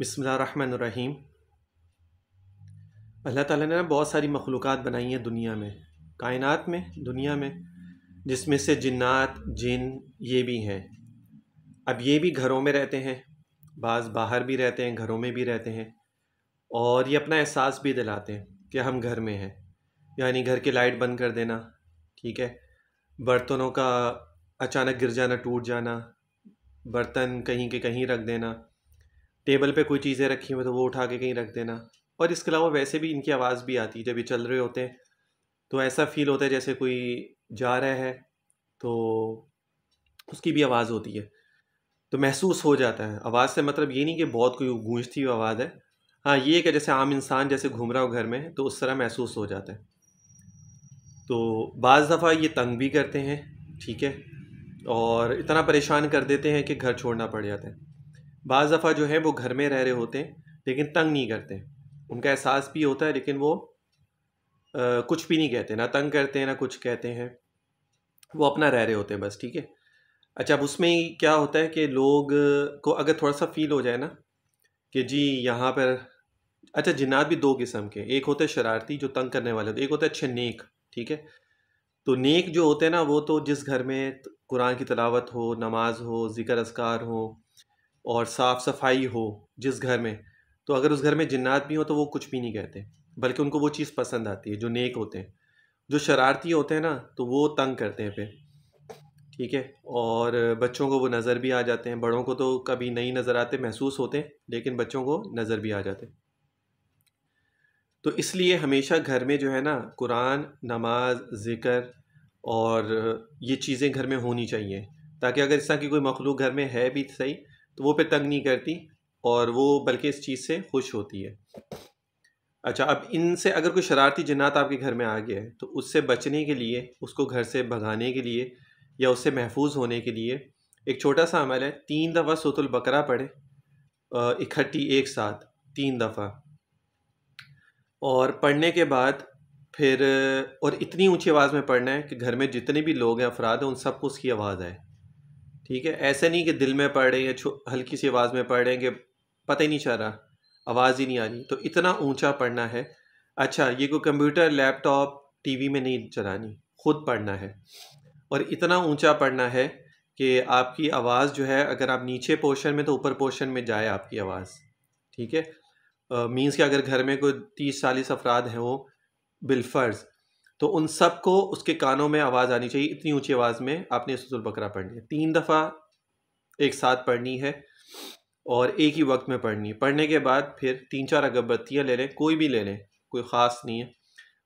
बिसमीम अल्लाह ताला ने बहुत सारी मखलूक बनाई हैं दुनिया में कायनात में दुनिया में जिसमें से जिन्नात जिन ये भी हैं अब ये भी घरों में रहते हैं बाज़ बाहर भी रहते हैं घरों में भी रहते हैं और ये अपना एहसास भी दिलाते हैं कि हम घर में हैं यानी घर की लाइट बंद कर देना ठीक है बर्तनों का अचानक गिर जाना टूट जाना बर्तन कहीं के कहीं रख देना टेबल पे कोई चीज़ें रखी हुई तो वो उठा के कहीं रख देना और इसके अलावा वैसे भी इनकी आवाज़ भी आती है जब ये चल रहे होते हैं तो ऐसा फील होता है जैसे कोई जा रहा है तो उसकी भी आवाज़ होती है तो महसूस हो जाता है आवाज़ से मतलब ये नहीं कि बहुत कोई गूंजती हुई आवाज़ है हाँ ये कि जैसे आम इंसान जैसे घूम रहा हो घर में तो उस तरह महसूस हो जाता है तो बज़ दफ़ा ये तंग भी करते हैं ठीक है और इतना परेशान कर देते हैं कि घर छोड़ना पड़ जाता है बज़ दफ़ा जो है वो घर में रह रहे होते हैं लेकिन तंग नहीं करते उनका एहसास भी होता है लेकिन वो आ, कुछ भी नहीं कहते ना तंग करते हैं ना कुछ कहते हैं वो अपना रह रहे होते हैं बस ठीक है अच्छा अब उसमें क्या होता है कि लोग को अगर थोड़ा सा फील हो जाए ना कि जी यहाँ पर अच्छा जिन्नात भी दो किस्म के एक होते हैं शरारती जो तंग करने वाले होते एक होते हैं अच्छे नेक ठीक है तो नेक जो होते हैं ना वो तो जिस घर में कुरान की तलावत हो नमाज हो ज़िक्र असकार हो और साफ़ सफाई हो जिस घर में तो अगर उस घर में जिन्नात भी हो तो वो कुछ भी नहीं कहते बल्कि उनको वो चीज़ पसंद आती है जो नेक होते हैं जो शरारती होते हैं ना तो वो तंग करते हैं फिर ठीक है और बच्चों को वो नज़र भी आ जाते हैं बड़ों को तो कभी नहीं नज़र आते महसूस होते हैं लेकिन बच्चों को नज़र भी आ जाते तो इसलिए हमेशा घर में जो है ना कुरान नमाज ज़िक्र और ये चीज़ें घर में होनी चाहिए ताकि अगर इस तरह की कोई मखलूक घर में है भी सही तो वो पे तंग नहीं करती और वो बल्कि इस चीज़ से खुश होती है अच्छा अब इनसे अगर कोई शरारती जन्नात आपके घर में आ गया है तो उससे बचने के लिए उसको घर से भगाने के लिए या उससे महफूज होने के लिए एक छोटा सा अमल है तीन दफ़ा सोतुल बकरा पढ़े इकट्ठी एक साथ तीन दफ़ा और पढ़ने के बाद फिर और इतनी ऊंची आवाज़ में पढ़ना है कि घर में जितने भी लोग हैं अफराद हैं उन सबको उसकी आवाज़ आए ठीक है ऐसे नहीं कि दिल में पढ़ रहे हल्की सी आवाज़ में पढ़ रहे हैं कि पता ही नहीं चल रहा आवाज़ ही नहीं आ रही तो इतना ऊंचा पढ़ना है अच्छा ये कोई कंप्यूटर लैपटॉप टीवी में नहीं चलानी खुद पढ़ना है और इतना ऊंचा पढ़ना है कि आपकी आवाज़ जो है अगर आप नीचे पोर्शन में तो ऊपर पोर्शन में जाए आपकी आवाज़ ठीक है मीन्स कि अगर घर में कोई तीस चालीस अफराद हैं वो बिलफर्ज़ तो उन सब को उसके कानों में आवाज़ आनी चाहिए इतनी ऊंची आवाज़ में आपने सूरत बकरा पढ़नी है तीन दफ़ा एक साथ पढ़नी है और एक ही वक्त में पढ़नी है पढ़ने के बाद फिर तीन चार अगरबत्तियाँ ले लें कोई भी ले लें कोई ख़ास नहीं है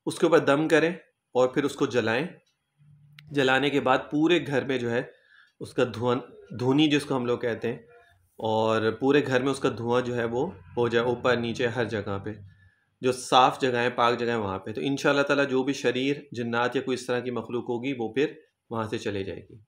उसके ऊपर दम करें और फिर उसको जलाएं जलाने के बाद पूरे घर में जो है उसका धुआं धुनी जिसको हम लोग कहते हैं और पूरे घर में उसका धुआं जो है वो हो जाए ऊपर नीचे हर जगह पे जो साफ़ जगह है पाक जगह है वहाँ पर तो इन ताला जो भी शरीर जन्नात या कोई इस तरह की मखलूक होगी वो फिर वहाँ से चले जाएगी